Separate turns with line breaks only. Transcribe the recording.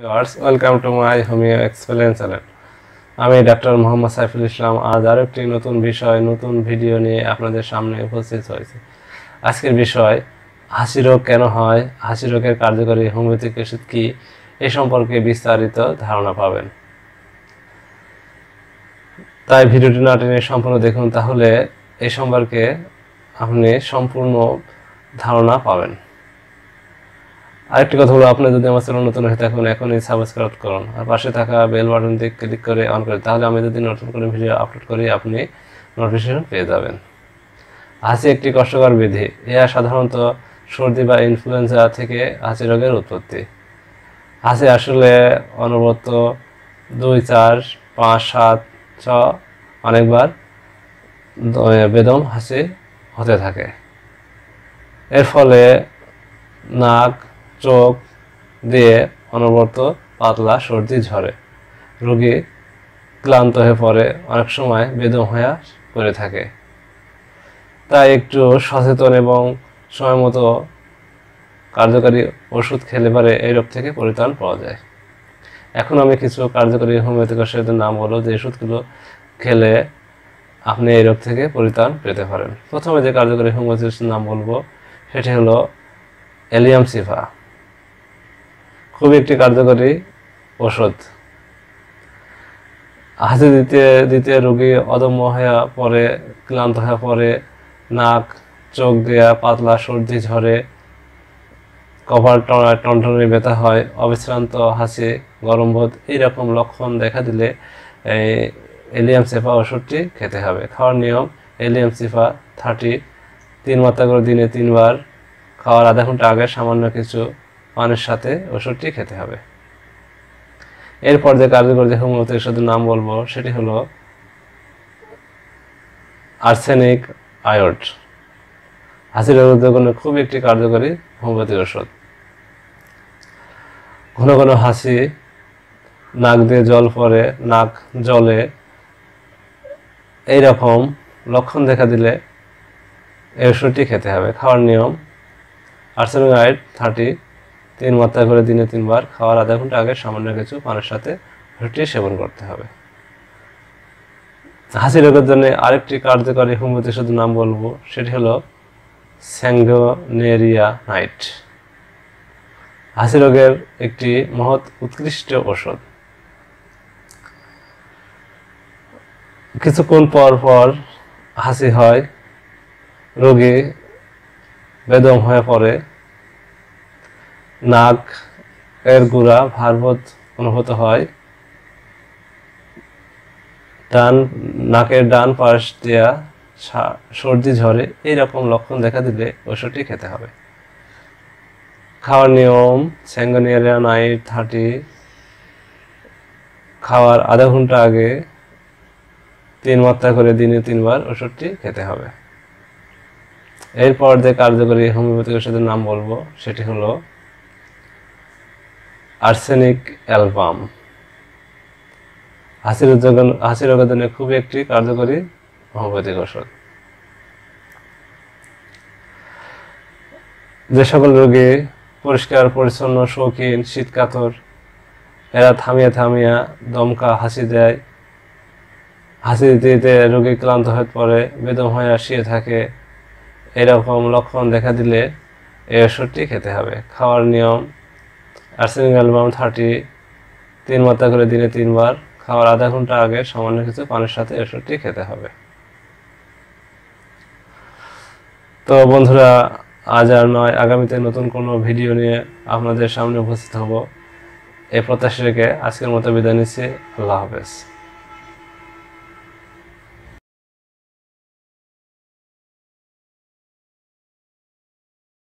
viewers welcome to my homeo excellence channel আমি doctor Mohammad Saiful Islam আজ আরও একটি নতুন বিষয় নতুন ভিডিও নিয়ে আপনাদের সামনে উপস্থিত হয়েছে আজকের বিষয় হাসি রোগ কেন হয় হাসি রোগের কার্যকরী হোমিওপ্যাথিক ওষুধ কী এ সম্পর্কে বিস্তারিত ধারণা পাবেন তাই ভিডিওটি না টেনে সম্পূর্ণ দেখুন তাহলে এ সম্পর্কে আপনি সম্পূর্ণ ধারণা পাবেন আরেকটি কথা হলো আপনি যদি আমার চ্যানেল নতুন হয়ে থাকেন এখনই সাবস্ক্রাইব করুন আর পাশে থাকা বেল বাটন দিয়ে ক্লিক করে অন করে তাহলে আমি যদি নতুন করে ভিডিও আপলোড করি আপনি নোটিফিকেশন পেয়ে যাবেন হাসি একটি কষ্টকর বিধি এরা সাধারণত সর্দি বা ইনফ্লুয়েঞ্জা থেকে হাসি রোগের উৎপত্তি হাসি আসলে অনবরত দুই চার পাঁচ সাত ছ অনেকবার বেদম হাসি হতে থাকে এর ফলে নাক চোখ দিয়ে অনবরত পাতলা সর্দি ঝরে রোগী ক্লান্ত হয়ে পড়ে অনেক সময় বেদম হয়ে করে থাকে তাই একটু সচেতন এবং সময় মতো কার্যকারী ওষুধ খেলে পারে এই রোগ থেকে পরিত্রাণ পাওয়া যায় এখন আমি কিছু কার্যকরী হোমিওপ্যাথিক ওষুধের নাম বলো যে ওষুধগুলো খেলে আপনি এই রোগ থেকে পরিত্রাণ পেতে পারেন প্রথমে যে কার্যকরী হোমিওপ্যাথিক নাম বলবো সেটি হলো এলিয়াম সিফা খুবই একটি কার্যকরী ওষুধ হাসি দিতে দিতে রোগী অদম্য হয়ে পড়ে ক্লান্ত হয়ে পড়ে নাক চোখ দেয়া পাতলা সর্দি ঝরে কভার টনটনে ব্যথা হয় অবিশ্রান্ত হাসি গরম বোধ এইরকম লক্ষণ দেখা দিলে এই এলিয়াম সেফা ওষুধটি খেতে হবে খাওয়ার নিয়ম এলিয়াম সেফা থার্টি তিন মাত্রা করে দিনে তিনবার খাওয়ার আধা ঘন্টা আগে সামান্য কিছু পানের সাথে ওষুধটি খেতে হবে এরপর যে কার্যকর যে হোমিওপ্যাথি ওষুধের নাম বলবো সেটি হলো আর্সেনিক আয়োড হাসির জন্য খুব একটি কার্যকরী হোমিওপ্যাথি ওষুধ ঘন ঘন হাসি নাক দিয়ে জল পড়ে নাক জলে এইরকম লক্ষণ দেখা দিলে এই ওষুধটি খেতে হবে খাওয়ার নিয়ম আর্সেনিক আয়োড থার্টি তিন মাত্রা করে দিনে তিনবার খাওয়ার আধা ঘন্টা আগে সামান্য কিছু পানের সাথে ফুটিয়ে সেবন করতে হবে হাসি রোগের জন্য আরেকটি কার্যকরী হোমিওপ্যাথি শুধু নাম বলবো সেটি হলো স্যাঙ্গোনেরিয়া নাইট হাসি রোগের একটি মহৎ উৎকৃষ্ট ওষুধ কিছুক্ষণ পর পর হাসি হয় রোগী বেদম হয়ে পড়ে নাক এর গোড়া ভারবত অনুভূত হয় ডান নাকের ডান পাশ দেয়া সর্দি ঝরে এইরকম লক্ষণ দেখা দিলে ওষুধটি খেতে হবে খাওয়ার নিয়ম স্যাঙ্গনিয়ারিয়া নাইট থার্টি খাওয়ার আধা ঘন্টা আগে তিন মাত্রা করে দিনে তিনবার ওষুধটি খেতে হবে এরপর যে কার্যকরী হোমিওপ্যাথিক ওষুধের নাম বলবো সেটি হলো আর্সেনিক অ্যালবাম হাসির উদ্যোগন হাসির উদ্যোগনে খুবই একটি কার্যকরী হোমিওপ্যাথিক ঔষধ যে সকল রোগী পরিষ্কার পরিচ্ছন্ন শৌখিন শীতকাতর এরা থামিয়া থামিয়া দমকা হাসি দেয় হাসি দিতে দিতে রোগী ক্লান্ত হয়ে পড়ে বেদম হয়ে আসিয়ে থাকে এরকম লক্ষণ দেখা দিলে এই ওষুধটি খেতে হবে খাওয়ার নিয়ম আর্সেনিক অ্যালবাম থার্টি তিন মাত্রা করে দিনে তিনবার খাওয়ার আধা ঘন্টা আগে সামান্য কিছু পানির সাথে ওষুধটি খেতে হবে তো বন্ধুরা আজ আর নয় আগামীতে নতুন কোনো ভিডিও নিয়ে আপনাদের সামনে উপস্থিত হব এই প্রত্যাশী রেখে আজকের মতো বিদায় নিচ্ছি আল্লাহ হাফেজ